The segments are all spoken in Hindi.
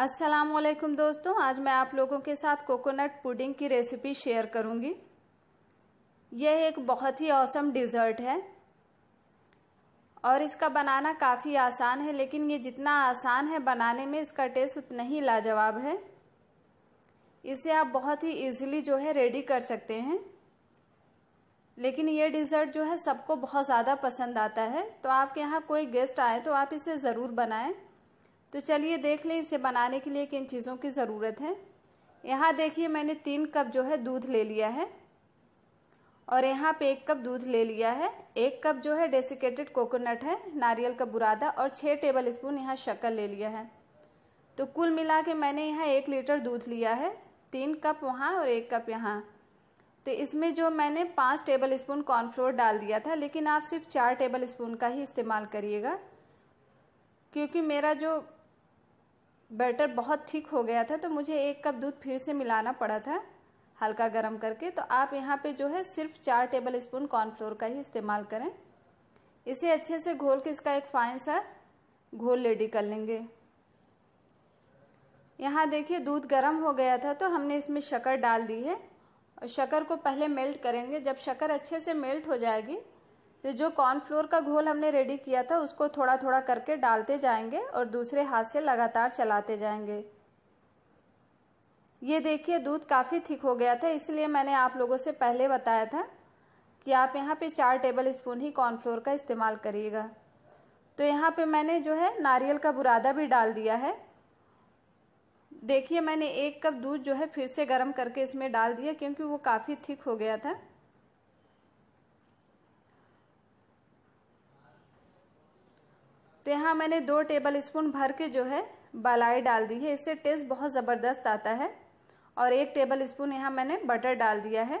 वालेकुम दोस्तों आज मैं आप लोगों के साथ कोकोनट पुडिंग की रेसिपी शेयर करूंगी यह एक बहुत ही औसम डिज़र्ट है और इसका बनाना काफ़ी आसान है लेकिन ये जितना आसान है बनाने में इसका टेस्ट उतना ही लाजवाब है इसे आप बहुत ही इजीली जो है रेडी कर सकते हैं लेकिन ये डिज़र्ट जो है सबको बहुत ज़्यादा पसंद आता है तो आपके यहाँ कोई गेस्ट आए तो आप इसे ज़रूर बनाएं तो चलिए देख लें इसे बनाने के लिए किन चीज़ों की ज़रूरत है यहाँ देखिए मैंने तीन कप जो है दूध ले लिया है और यहाँ पे एक कप दूध ले लिया है एक कप जो है डेसिकेटेड कोकोनट है नारियल का बुरादा और छः टेबल स्पून यहाँ शक्कर ले लिया है तो कुल मिला के मैंने यहाँ एक लीटर दूध लिया है तीन कप वहाँ और एक कप यहाँ तो इसमें जो मैंने पाँच टेबल स्पून कॉर्नफ्लोर डाल दिया था लेकिन आप सिर्फ चार टेबल स्पून का ही इस्तेमाल करिएगा क्योंकि मेरा जो बैटर बहुत थिक हो गया था तो मुझे एक कप दूध फिर से मिलाना पड़ा था हल्का गर्म करके तो आप यहाँ पे जो है सिर्फ चार टेबल स्पून कॉर्नफ्लोर का ही इस्तेमाल करें इसे अच्छे से घोल के इसका एक फाइन सा घोल रेडी कर लेंगे यहाँ देखिए दूध गर्म हो गया था तो हमने इसमें शक्कर डाल दी है और शक्कर को पहले मेल्ट करेंगे जब शक्कर अच्छे से मेल्ट हो जाएगी तो जो कॉर्नफ्लोर का घोल हमने रेडी किया था उसको थोड़ा थोड़ा करके डालते जाएंगे और दूसरे हाथ से लगातार चलाते जाएंगे ये देखिए दूध काफ़ी थिक हो गया था इसलिए मैंने आप लोगों से पहले बताया था कि आप यहाँ पे चार टेबल स्पून ही कॉर्नफ्लोर का इस्तेमाल करिएगा तो यहाँ पे मैंने जो है नारियल का बुरादा भी डाल दिया है देखिए मैंने एक कप दूध जो है फिर से गर्म करके इसमें डाल दिया क्योंकि वो काफ़ी थिक हो गया था तो यहाँ मैंने दो टेबल स्पून भर के जो है बलाई डाल दी है इससे टेस्ट बहुत ज़बरदस्त आता है और एक टेबल स्पून यहाँ मैंने बटर डाल दिया है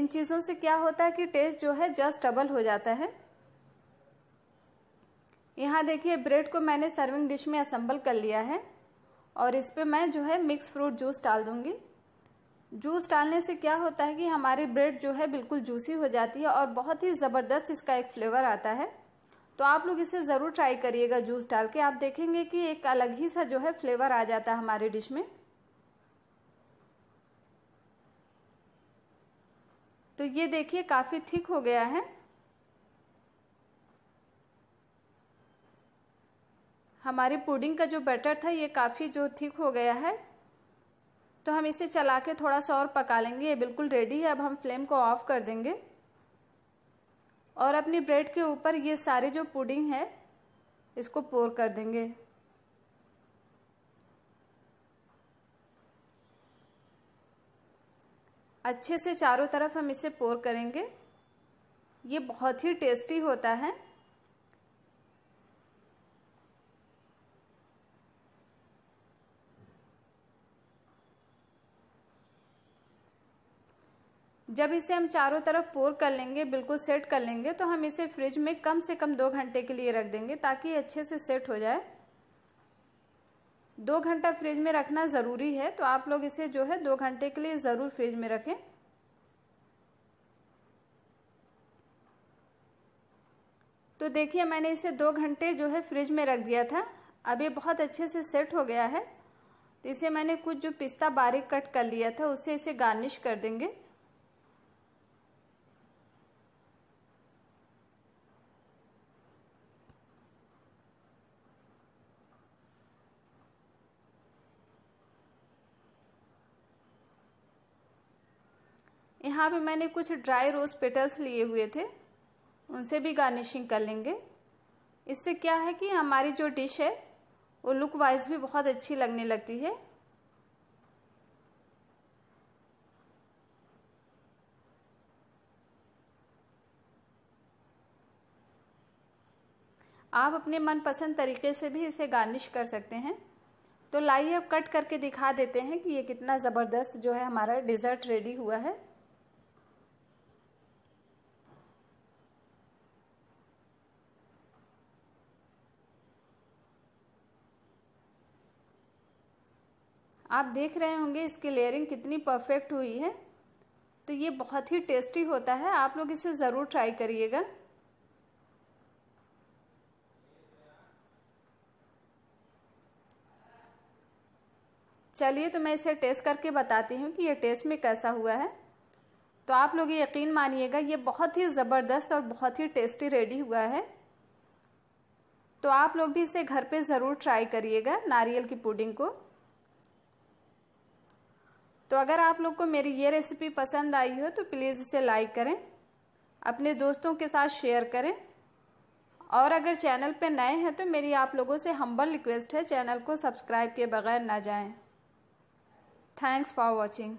इन चीज़ों से क्या होता है कि टेस्ट जो है जस्ट डबल हो जाता है यहाँ देखिए ब्रेड को मैंने सर्विंग डिश में असम्बल कर लिया है और इस पर मैं जो है मिक्स फ्रूट जूस डाल दूँगी जूस डालने से क्या होता है कि हमारी ब्रेड जो है बिल्कुल जूसी हो जाती है और बहुत ही ज़बरदस्त इसका एक फ्लेवर आता है तो आप लोग इसे ज़रूर ट्राई करिएगा जूस डाल के आप देखेंगे कि एक अलग ही सा जो है फ्लेवर आ जाता है हमारे डिश में तो ये देखिए काफ़ी थिक हो गया है हमारी पुडिंग का जो बैटर था ये काफ़ी जो थिक हो गया है तो हम इसे चला के थोड़ा सा और पका लेंगे ये बिल्कुल रेडी है अब हम फ्लेम को ऑफ़ कर देंगे और अपनी ब्रेड के ऊपर ये सारी जो पुडिंग है इसको पोर कर देंगे अच्छे से चारों तरफ हम इसे पोर करेंगे ये बहुत ही टेस्टी होता है जब इसे हम चारों तरफ पोर कर लेंगे बिल्कुल सेट कर लेंगे तो हम इसे फ्रिज में कम से कम दो घंटे के लिए रख देंगे ताकि अच्छे से सेट हो जाए दो घंटा फ्रिज में रखना ज़रूरी है तो आप लोग इसे जो है दो घंटे के लिए ज़रूर फ्रिज में रखें तो देखिए मैंने इसे दो घंटे जो है फ्रिज में रख दिया था अब ये बहुत अच्छे से सेट हो गया है तो इसे मैंने कुछ जो पिस्ता बारीक कट कर लिया था उसे इसे गार्निश कर देंगे यहाँ पे मैंने कुछ ड्राई रोज़ पेटल्स लिए हुए थे उनसे भी गार्निशिंग कर लेंगे इससे क्या है कि हमारी जो डिश है वो लुक वाइज भी बहुत अच्छी लगने लगती है आप अपने मनपसंद तरीके से भी इसे गार्निश कर सकते हैं तो लाइए अब कट करके दिखा देते हैं कि ये कितना ज़बरदस्त जो है हमारा डिज़र्ट रेडी हुआ है आप देख रहे होंगे इसकी लेयरिंग कितनी परफेक्ट हुई है तो ये बहुत ही टेस्टी होता है आप लोग इसे ज़रूर ट्राई करिएगा चलिए तो मैं इसे टेस्ट करके बताती हूँ कि ये टेस्ट में कैसा हुआ है तो आप लोग यकीन मानिएगा ये बहुत ही ज़बरदस्त और बहुत ही टेस्टी रेडी हुआ है तो आप लोग भी इसे घर पे ज़रूर ट्राई करिएगा नारियल की पुडिंग को तो अगर आप लोग को मेरी ये रेसिपी पसंद आई हो तो प्लीज़ इसे लाइक करें अपने दोस्तों के साथ शेयर करें और अगर चैनल पर नए हैं तो मेरी आप लोगों से हम्बल रिक्वेस्ट है चैनल को सब्सक्राइब के बगैर ना जाएं। Thanks for watching